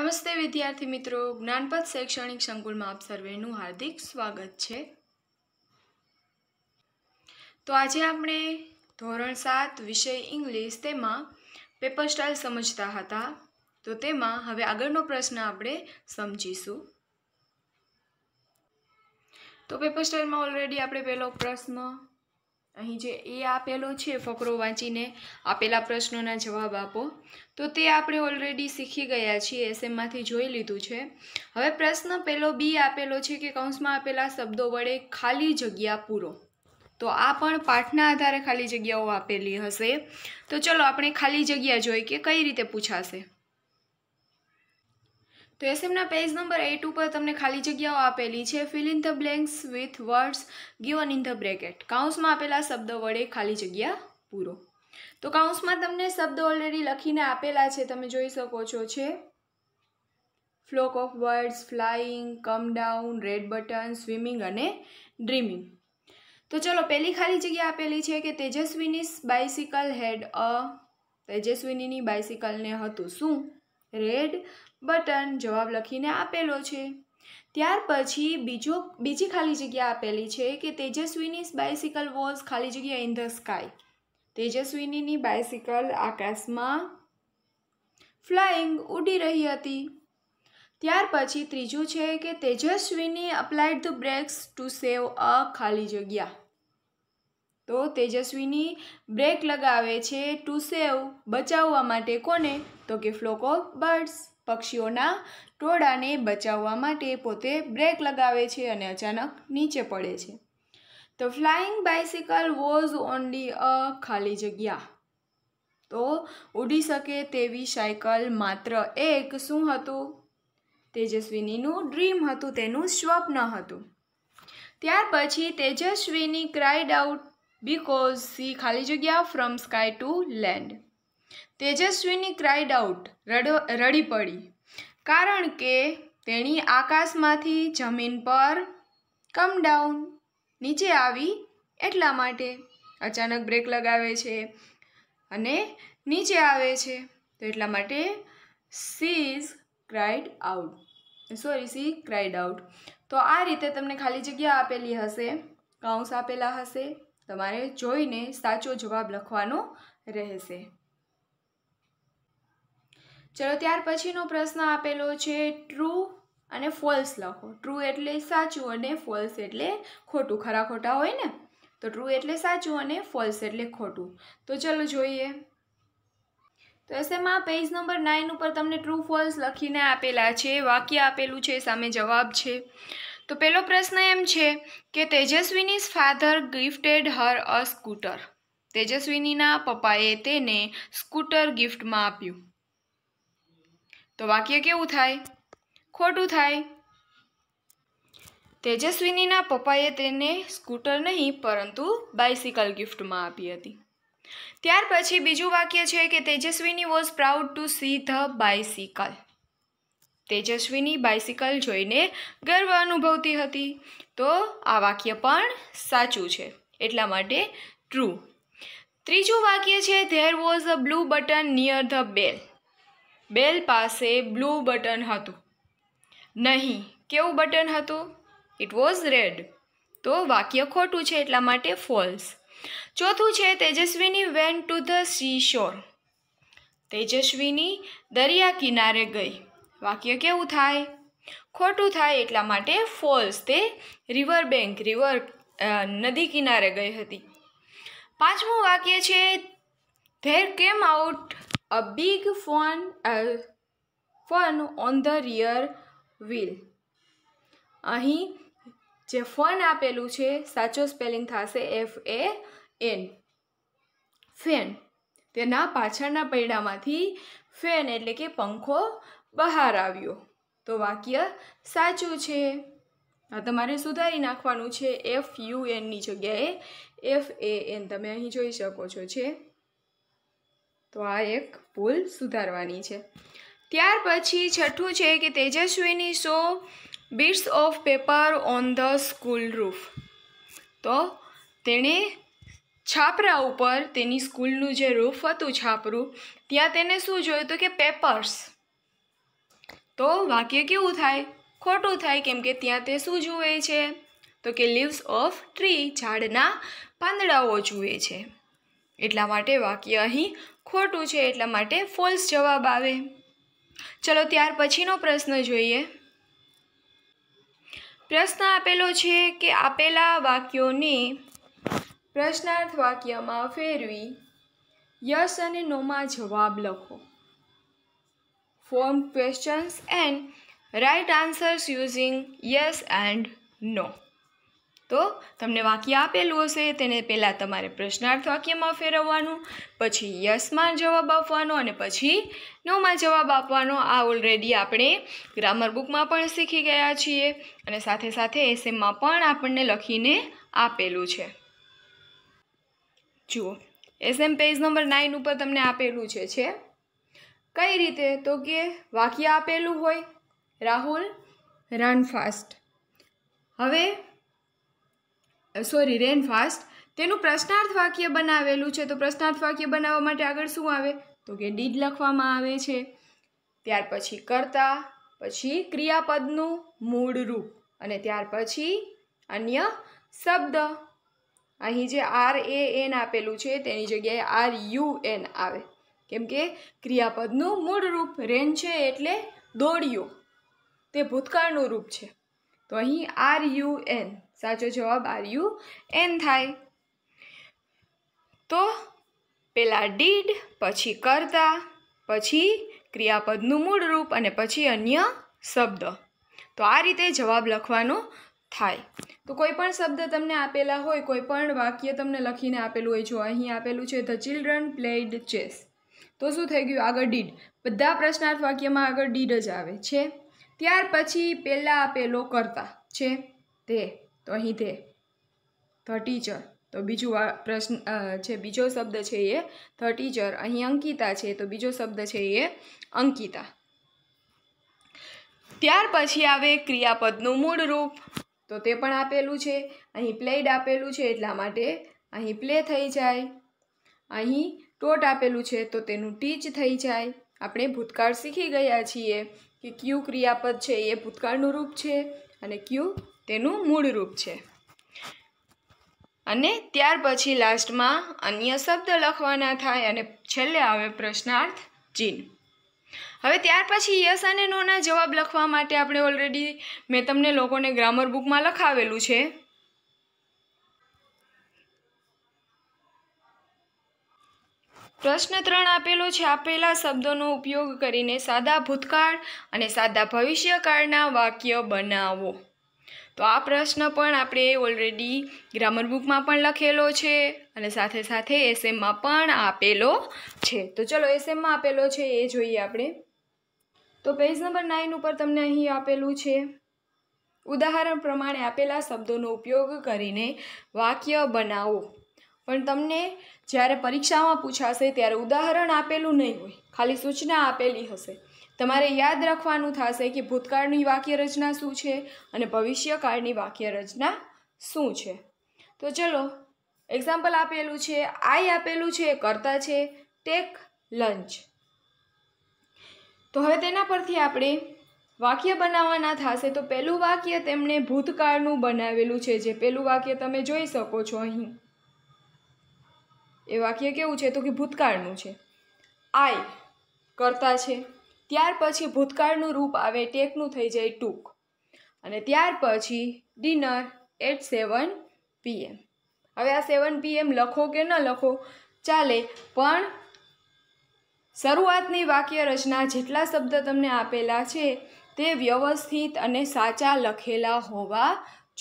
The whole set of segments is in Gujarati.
નમસ્તે વિદ્યાર્થી મિત્રો જ્ઞાનપદ શૈક્ષણિક સંકુલમાં આપ સર્વેનું હાર્દિક સ્વાગત છે તો આજે આપણે ધોરણ સાત વિષય ઇંગ્લિશ તેમાં પેપર સ્ટાઇલ સમજતા હતા તો તેમાં હવે આગળનો પ્રશ્ન આપણે સમજીશું તો પેપર સ્ટાઇલમાં ઓલરેડી આપણે પહેલો પ્રશ્ન અહીં જે એ આપેલો છે ફકરો વાંચીને આપેલા પ્રશ્નોના જવાબ આપો તો તે આપણે ઓલરેડી શીખી ગયા છીએ એસએમમાંથી જોઈ લીધું છે હવે પ્રશ્ન પેલો બી આપેલો છે કે કૌંસમાં આપેલા શબ્દો વડે ખાલી જગ્યા પૂરો તો આ પણ પાઠના આધારે ખાલી જગ્યાઓ આપેલી હશે તો ચલો આપણે ખાલી જગ્યા જોઈ કે કઈ રીતે પૂછાશે તો એસએમના પેજ નંબર એઇટ ઉપર તમને ખાલી જગ્યાઓ આપેલી છે fill in the blanks with words given in the bracket કાઉન્સમાં આપેલા શબ્દ વડે ખાલી જગ્યા પૂરો તો કાઉન્સમાં તમને શબ્દ ઓલરેડી લખીને આપેલા છે તમે જોઈ શકો છો છે flock of words flying come down red button swimming અને ડ્રીમિંગ તો ચલો પહેલી ખાલી જગ્યા આપેલી છે કે તેજસ્વીની બાઇસિકલ હેડ અ તેજસ્વિનીની બાઇસિકલને હતું શું રેડ બટન જવાબ લખીને આપેલો છે ત્યાર પછી બીજો બીજી ખાલી જગ્યા આપેલી છે કે તેજસ્વીની બાયસિકલ વોઝ ખાલી જગ્યા ઇન ધ સ્કાય તેજસ્વીનીની બાયસિકલ આકાશમાં ફ્લાઇંગ ઉડી રહી હતી ત્યાર પછી ત્રીજું છે કે Tejaswini applied the brakes to save a ખાલી જગ્યા તો તેજસ્વીની બ્રેક લગાવે છે ટુ સેવ બચાવવા માટે કોને તો કે ફ્લોક ઓફ બર્ડ્સ પક્ષીઓના ટોળાને બચાવવા માટે પોતે બ્રેક લગાવે છે અને અચાનક નીચે પડે છે તો flying bicycle was only a ખાલી જગ્યા તો ઉડી શકે તેવી સાયકલ માત્ર એક શું હતું તેજસ્વીનીનું ડ્રીમ હતું તેનું સ્વપ્ન હતું ત્યાર પછી Tejaswini cried out because she ખાલી જગ્યા from sky to land Tejaswini cried out રડી પડી કારણ કે તેણી આકાશમાંથી જમીન પર કમ ડાઉન નીચે આવી એટલા માટે અચાનક બ્રેક લગાવે છે અને નીચે આવે છે તો એટલા માટે she is cried out sorry she cried out તો આ રીતે તમને ખાલી જગ્યા આપેલી હશે કાઉન્સ આપેલા હશે તમારે જોઈને સાચો જવાબ લખવાનો રહેશે ચલો ત્યાર પછીનો પ્રશ્ન આપેલો છે ટ્રુ અને ફોલ્સ લખો ટ્રુ એટલે સાચું અને ફોલ્સ એટલે ખોટું ખરા ખોટા હોય ને તો ટ્રુ એટલે સાચું અને ફોલ્સ એટલે ખોટું તો ચલો જોઈએ તો એસએમાં પેજ નંબર નાઇન ઉપર તમને ટ્રુ ફોલ્સ લખીને આપેલા છે વાક્ય આપેલું છે સામે જવાબ છે તો પહેલો પ્રશ્ન એમ છે કે Tejaswini's father gifted her a scooter તેજસ્વીનીના પપ્પાએ તેને સ્કૂટર ગિફ્ટમાં આપ્યું તો વાક્ય કેવું થાય ખોટું થાય તેજસ્વિનીના પપ્પાએ તેને સ્કૂટર નહીં પરંતુ બાઇસિકલ ગિફ્ટમાં આપી હતી ત્યાર પછી બીજું વાક્ય છે કે Tejaswini was proud to see the bicycle Tejaswini bicycle જોઈને ગર્વ અનુભવતી હતી તો આ વાક્ય પણ સાચું છે એટલા માટે ટ્રુ ત્રીજું વાક્ય છે there was a blue button near the bell bell પાસે બ્લુ બટન હતું નહીં કેવું બટન હતું ઇટ વોઝ રેડ તો વાક્ય ખોટું છે એટલા માટે ફોલ્સ ચોથું છે Tejaswini went to the sea shore Tejaswini દરિયા કિનારે ગઈ વાક્ય કેવું થાય ખોટું થાય એટલા માટે ફોલ્સ તે રિવર બેંક રિવર નદી કિનારે ગઈ હતી પાંચમું વાક્ય છે there came out a big fun uh, fun on the rear wheel અહીં જે ફન આપેલું છે સાચો સ્પેલિંગ થશે એફ એ એન ફેન તેના પાછળના પૈડામાંથી ફેન એટલે કે પંખો બહાર આવ્યો તો વાક્ય સાચું છે આ તમારે સુધારી નાખવાનું છે એફ યુ એનની જગ્યાએ એફ એ એન તમે અહીં જોઈ શકો છો છે તો આ એક ભૂલ સુધારવાની છે ત્યાર પછી છઠ્ઠું છે કે Tejaswini saw bits of paper on the school roof તો તેણે છાપરા ઉપર તેની સ્કૂલનું જે રૂફ હતું છાપરું ત્યાં તેને શું જોયું તો કે પેપર્સ તો વાક્ય કેવું થાય ખોટું થાય કેમ કે ત્યાં તે શું જુએ છે તો કે લીવ્સ ઓફ ટ્રી ઝાડના પાંદડાઓ જુએ છે એટલા માટે વાક્ય અહીં ખોટું છે એટલા માટે ફોલ્સ જવાબ આવે ચલો ત્યાર પછીનો પ્રશ્ન જોઈએ પ્રશ્ન આપેલો છે કે આપેલા વાક્યોને પ્રશ્નાર્થ વાક્યમાં ફેરવી યસ અને નોમાં જવાબ લખો form questions and write answers using yes and no તો તમને વાક્ય આપેલું હશે તેને પહેલાં તમારે પ્રશ્નાર્થ વાક્યમાં ફેરવવાનું પછી યસમાં જવાબ આપવાનો અને પછી નોમાં જવાબ આપવાનો આ ઓલરેડી આપણે ગ્રામર બુકમાં પણ શીખી ગયા છીએ અને સાથે સાથે એસએમમાં પણ આપણને લખીને આપેલું છે જુઓ એસએમ પેજ નંબર નાઇન ઉપર તમને આપેલું છે છે કઈ રીતે તો કે વાક્ય આપેલું હોય રાહુલ રન ફાસ્ટ હવે સોરી રેન ફાસ્ટ તેનું પ્રશ્નાર્થ વાક્ય બનાવેલું છે તો પ્રશ્નાર્થ વાક્ય બનાવવા માટે આગળ શું આવે તો કે ડીડ લખવામાં આવે છે ત્યાર પછી કર્તા પછી ક્રિયાપદનું મૂળ રૂપ અને ત્યાર પછી અન્ય શબ્દ અહીં જે આર એ એન આપેલું છે તેની જગ્યાએ આર યુ એન આવે કેમ કે ક્રિયાપદનું મૂળ રૂપ રેન છે એટલે દોડ્યું તે ભૂતકાળનું રૂપ છે તો અહીં આર યુ એન સાચો જવાબ આર યુ એન થાય તો પેલા ડીડ પછી કરતા પછી ક્રિયાપદનું મૂળ રૂપ અને પછી અન્ય શબ્દ તો આ રીતે જવાબ લખવાનો થાય તો કોઈ પણ શબ્દ તમને આપેલા હોય કોઈ પણ વાક્ય તમને લખીને આપેલું હોય જો અહીં આપેલું છે ધ ચિલ્ડ્રન પ્લેડ ચેસ તો શું થઈ ગયું આગળ ડીડ બધા પ્રશ્નાર્થ વાક્યમાં આગળ ડીડ જ આવે છે ત્યાર પછી પહેલાં પેલો કરતા છે તે તો અહીં તે ધ ટીચર તો બીજું પ્રશ્ન છે બીજો શબ્દ છે એ ધ ટીચર અહીં અંકિતા છે તો બીજો શબ્દ છે એ અંકિતા ત્યાર પછી આવે ક્રિયાપદનું મૂળ રૂપ તો તે પણ આપેલું છે અહીં પ્લેડ આપેલું છે એટલા માટે અહીં પ્લે થઈ જાય અહીં ટોટ આપેલું છે તો તેનું ટીચ થઈ જાય આપણે ભૂતકાળ શીખી ગયા છીએ કે ક્યુ ક્રિયાપદ છે એ ભૂતકાળનું રૂપ છે અને ક્યુ તેનું મૂળ રૂપ છે અને ત્યાર પછી લાસ્ટમાં અન્ય શબ્દ લખવાના થાય અને છેલ્લે આવે પ્રશ્નાર્થ ચિહ્ન હવે ત્યાર પછી યસ અને નોના જવાબ લખવા માટે આપણે ઓલરેડી મેં તમને લોકોને ગ્રામર બુકમાં લખાવેલું છે પ્રશ્ન ત્રણ આપેલો છે આપેલા શબ્દોનો ઉપયોગ કરીને સાદા ભૂતકાળ અને સાદા ભવિષ્યકાળના વાક્ય બનાવો તો આ પ્રશ્ન પણ આપણે ઓલરેડી ગ્રામર બુકમાં પણ લખેલો છે અને સાથે સાથે એસએમમાં પણ આપેલો છે તો ચલો એસએમમાં આપેલો છે એ જોઈએ આપણે તો પેજ નંબર નાઇન ઉપર તમને અહીં આપેલું છે ઉદાહરણ પ્રમાણે આપેલા શબ્દોનો ઉપયોગ કરીને વાક્ય બનાવો પણ તમને જ્યારે પરીક્ષામાં પૂછાશે ત્યારે ઉદાહરણ આપેલું નહીં હોય ખાલી સૂચના આપેલી હશે તમારે યાદ રાખવાનું થશે કે ભૂતકાળની વાક્ય રચના શું છે અને ભવિષ્યકાળની વાક્ય રચના શું છે તો ચલો એક્ઝામ્પલ આપેલું છે આઈ આપેલું છે કરતા છે ટેક લંચ તો હવે તેના પરથી આપણે વાક્ય બનાવવાના થશે તો પહેલું વાક્ય તેમણે ભૂતકાળનું બનાવેલું છે જે પહેલું વાક્ય તમે જોઈ શકો છો અહીં એ વાક્ય કેવું છે તો કે ભૂતકાળનું છે આઈ કરતા છે ત્યાર પછી ભૂતકાળનું રૂપ આવે ટેકનું થઈ જાય ટૂંક અને ત્યાર પછી ડિનર એટ સેવન પીએમ હવે આ સેવન પીએમ લખો કે ન લખો ચાલે પણ શરૂઆતની વાક્ય રચના જેટલા શબ્દ તમને આપેલા છે તે વ્યવસ્થિત અને સાચા લખેલા હોવા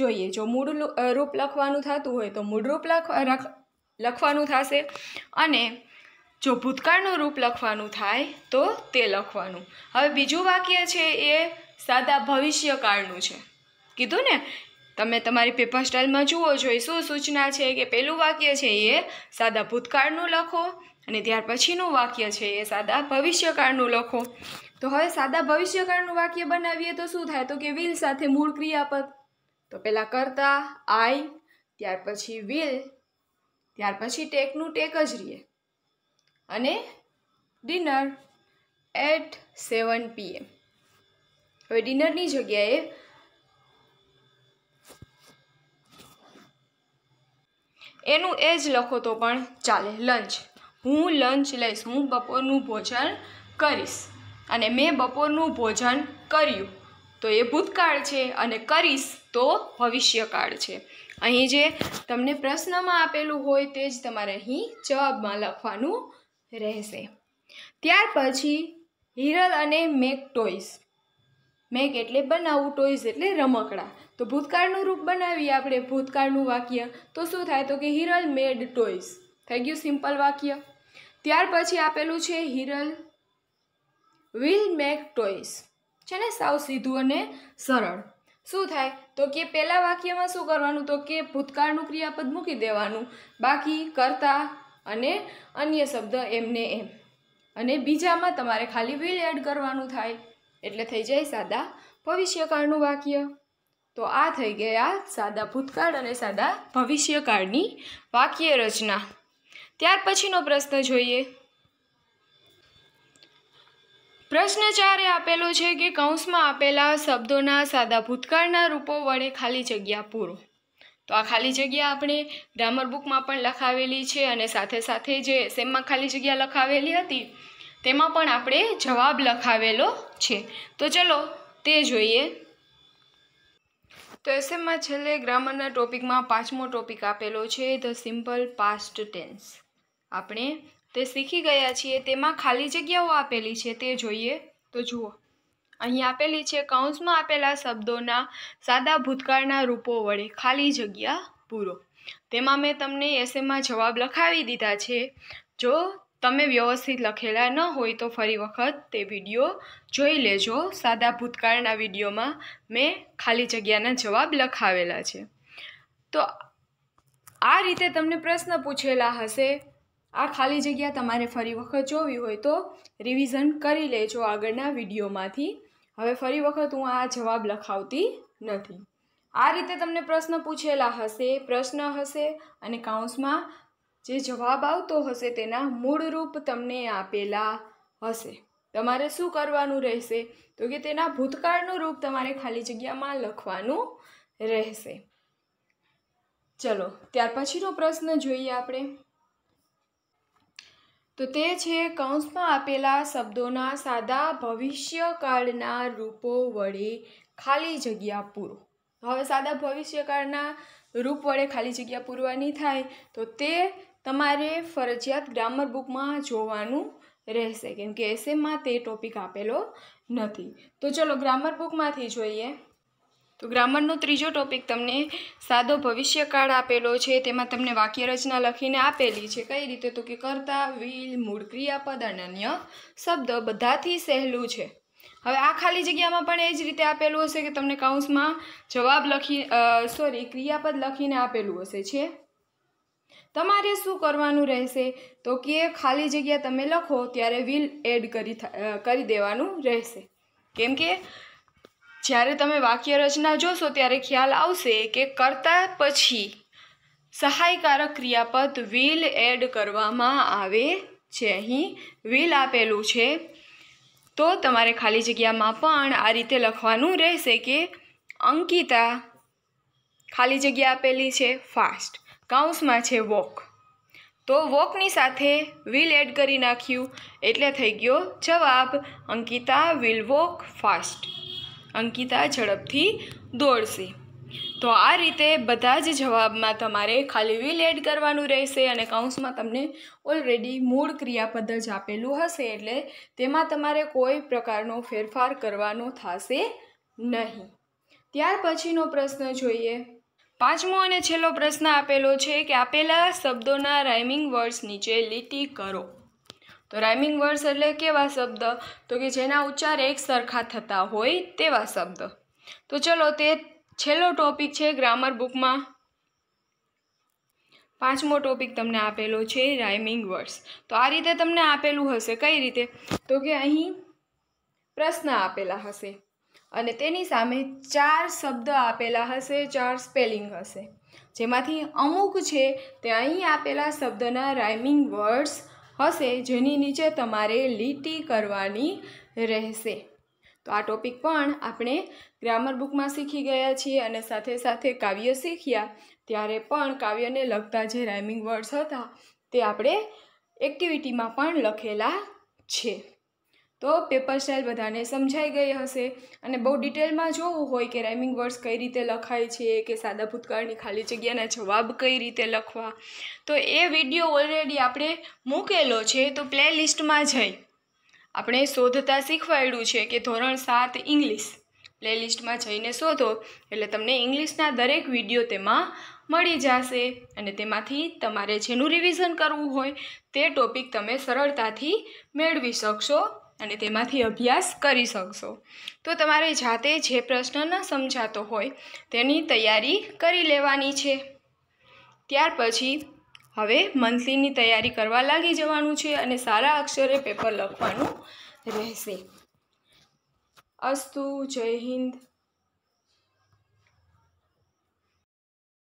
જોઈએ જો મૂળ રૂપ લખવાનું થતું હોય તો મૂળરૂપ લખ લખવાનું થશે અને જો ભૂતકાળનું રૂપ લખવાનું થાય તો તે લખવાનું હવે બીજું વાક્ય છે એ સાદા ભવિષ્યકાળનું છે કીધું ને તમે તમારી પેપર સ્ટાઇલમાં જુઓ છો એ શું સૂચના છે કે પહેલું વાક્ય છે એ સાદા ભૂતકાળનું લખો અને ત્યાર પછીનું વાક્ય છે એ સાદા ભવિષ્યકાળનું લખો તો હવે સાદા ભવિષ્યકાળનું વાક્ય બનાવીએ તો શું થાય તો કે વિલ સાથે મૂળ ક્રિયાપદ તો પહેલાં કરતા આઈ ત્યાર પછી વિલ ત્યાર પછી ટેકનું ટેક જ રહીએ અને ડિનર એટ સેવન પીએમ હવે ડિનરની જગ્યાએ એનું એ જ લખો તો પણ ચાલે લંચ હું લંચ લઈશ હું બપોરનું ભોજન કરીશ અને મેં બપોરનું ભોજન કર્યું તો એ ભૂતકાળ છે અને કરીશ તો ભવિષ્યકાળ છે અહીં જે તમને પ્રશ્નમાં આપેલું હોય તે જ તમારે અહીં જવાબમાં લખવાનું રહેશે ત્યાર પછી હિરલ અને મેક ટોયસ મેક એટલે બનાવવું ટોયઝ એટલે રમકડા તો ભૂતકાળનું રૂપ બનાવીએ આપણે ભૂતકાળનું વાક્ય તો શું થાય તો કે હિરલ મેડ ટોયઝ થઈ ગયું સિમ્પલ વાક્ય ત્યાર પછી આપેલું છે હિરલ વિલ મેક ટોઈસ છે ને સાવ સીધું અને સરળ શું થાય તો કે પહેલાં વાક્યમાં શું કરવાનું તો કે ભૂતકાળનું ક્રિયાપદ મૂકી દેવાનું બાકી કરતા અને અન્ય શબ્દ એમને એમ અને બીજામાં તમારે ખાલી વિલ એડ કરવાનું થાય એટલે થઈ જાય સાદા ભવિષ્યકાળનું વાક્ય તો આ થઈ ગયા સાદા ભૂતકાળ અને સાદા ભવિષ્યકાળની વાક્ય રચના ત્યાર પછીનો પ્રશ્ન જોઈએ પ્રશ્ન ચારે આપેલો છે કે કૌંસમાં આપેલા શબ્દોના સાદા ભૂતકાળના રૂપો વડે ખાલી જગ્યા પૂરો તો આ ખાલી જગ્યા આપણે ગ્રામર બુકમાં પણ લખાવેલી છે અને સાથે સાથે જે સેમમાં ખાલી જગ્યા લખાવેલી હતી તેમાં પણ આપણે જવાબ લખાવેલો છે તો ચલો તે જોઈએ તો એસએમમાં છેલ્લે ગ્રામરના ટોપિકમાં પાંચમો ટોપિક આપેલો છે ધ સિમ્પલ પાસ્ટ ટેન્સ આપણે તે શીખી ગયા છીએ તેમાં ખાલી જગ્યાઓ આપેલી છે તે જોઈએ તો જુઓ અહીં આપેલી છે કૌંસમાં આપેલા શબ્દોના સાદા ભૂતકાળના રૂપો વડે ખાલી જગ્યા પૂરો તેમાં મેં તમને એસેમાં જવાબ લખાવી દીધા છે જો તમે વ્યવસ્થિત લખેલા ન હોય તો ફરી વખત તે વિડીયો જોઈ લેજો સાદા ભૂતકાળના વિડીયોમાં મેં ખાલી જગ્યાના જવાબ લખાવેલા છે તો આ રીતે તમને પ્રશ્ન પૂછેલા હશે આ ખાલી જગ્યા તમારે ફરી વખત જોવી હોય તો રિવિઝન કરી લેજો આગળના વિડીયોમાંથી હવે ફરી વખત હું આ જવાબ લખાવતી નથી આ રીતે તમને પ્રશ્ન પૂછેલા હશે પ્રશ્ન હશે અને કાઉન્સમાં જે જવાબ આવતો હશે તેના મૂળરૂપ તમને આપેલા હશે તમારે શું કરવાનું રહેશે તો કે તેના ભૂતકાળનું રૂપ તમારે ખાલી જગ્યામાં લખવાનું રહેશે ચલો ત્યાર પછીનો પ્રશ્ન જોઈએ આપણે તો તે છે કૌંસમાં આપેલા શબ્દોના સાદા ભવિષ્યકાળના રૂપો વડે ખાલી જગ્યા પૂરો હવે સાદા ભવિષ્યકાળના રૂપ વડે ખાલી જગ્યા પૂરવાની થાય તો તે તમારે ફરજિયાત ગ્રામર બુકમાં જોવાનું રહેશે કેમ કે એસએમમાં તે ટોપિક આપેલો નથી તો ચલો ગ્રામર બુકમાંથી જોઈએ તો ગ્રામરનો ત્રીજો ટોપિક તમને સાદો ભવિષ્યકાળ આપેલો છે તેમાં તમને વાક્ય રચના લખીને આપેલી છે કઈ રીતે તો કે કરતા વિલ મૂળ ક્રિયાપદ અને અન્ય શબ્દ બધાથી સહેલું છે હવે આ ખાલી જગ્યામાં પણ એ જ રીતે આપેલું હશે કે તમને કાઉન્સમાં જવાબ લખી સોરી ક્રિયાપદ લખીને આપેલું હશે છે તમારે શું કરવાનું રહેશે તો કે ખાલી જગ્યા તમે લખો ત્યારે વિલ એડ કરી કરી દેવાનું રહેશે કેમ કે જ્યારે તમે વાક્ય રચના જોશો ત્યારે ખ્યાલ આવશે કે કરતા પછી સહાયકારક ક્રિયાપદ વિલ એડ કરવામાં આવે છે અહીં વિલ આપેલું છે તો તમારે ખાલી જગ્યામાં પણ આ રીતે લખવાનું રહેશે કે અંકિતા ખાલી જગ્યા આપેલી છે ફાસ્ટ કાઉન્સમાં છે વોક તો વોકની સાથે વિલ એડ કરી નાખ્યું એટલે થઈ ગયો જવાબ Ankita will walk fast Ankita ઝડપથી દોડશે તો આ રીતે બધા જ જવાબમાં તમારે ખાલી વિલ એડ કરવાનું રહેશે અને કૌંસમાં તમને ઓલરેડી મૂળ ક્રિયાપદ જ આપેલું હશે એટલે તેમાં તમારે કોઈ પ્રકારનો ફેરફાર કરવાનો થશે નહીં ત્યાર પછીનો પ્રશ્ન જોઈએ પાંચમો અને છેલ્લો પ્રશ્ન આપેલો છે કે આપેલા શબ્દોના રાઇમિંગ વર્ડ્સ નીચે લીટી કરો તો રાઇમિંગ વર્ડ્સ એટલે કેવા શબ્દ તો કે જેના ઉચ્ચાર એક સરખા થતા હોય તેવા શબ્દ તો ચલો તે છેલ્લો ટોપિક છે ગ્રામર બુકમાં પાંચમો ટોપિક તમને આપેલો છે રાઇમિંગ વર્ડ્સ તો આ રીતે તમને આપેલું હશે કઈ રીતે તો કે અહીં પ્રશ્ન આપેલા હશે અને તેની સામે ચાર શબ્દ આપેલા હશે ચાર સ્પેલિંગ હશે જેમાંથી અમુક છે તે અહીં આપેલા શબ્દના રાઇમિંગ વર્ડ્સ હશે જેની નીચે તમારે લીટી કરવાની રહેશે તો આ ટોપિક પણ આપણે ગ્રામર બુકમાં શીખી ગયા છીએ અને સાથે સાથે કાવ્ય શીખ્યા ત્યારે પણ કાવ્યને લગતા જે રાઇમિંગ વર્ડ્સ હતા તે આપણે એક્ટિવિટીમાં પણ લખેલા છે તો પેપર સ્ટાઇલ બધાને સમજાઈ ગઈ હશે અને બહુ ડિટેલમાં જોવું હોય કે રાઇમિંગ વર્ડ્સ કઈ રીતે લખાય છે કે સાદા ભૂતકાળની ખાલી જગ્યાના જવાબ કઈ રીતે લખવા તો એ વિડીયો ઓલરેડી આપણે મૂકેલો છે તો પ્લેલિસ્ટમાં જઈ આપણે શોધતા શીખવાડ્યું છે કે ધોરણ સાત ઇંગ્લિશ પ્લેલિસ્ટમાં જઈને શોધો એટલે તમને ઇંગ્લિશના દરેક વિડીયો તેમાં મળી જશે અને તેમાંથી તમારે જેનું રિવિઝન કરવું હોય તે ટોપિક તમે સરળતાથી મેળવી શકશો અને તેમાંથી અભ્યાસ કરી શકશો તો તમારે જાતે જે પ્રશ્ન ન સમજાતો હોય તેની તૈયારી કરી લેવાની છે ત્યાર પછી હવે મંથલીની તૈયારી કરવા લાગી જવાનું છે અને સારા અક્ષરે પેપર લખવાનું રહેશે અસ્તુ જય હિન્દ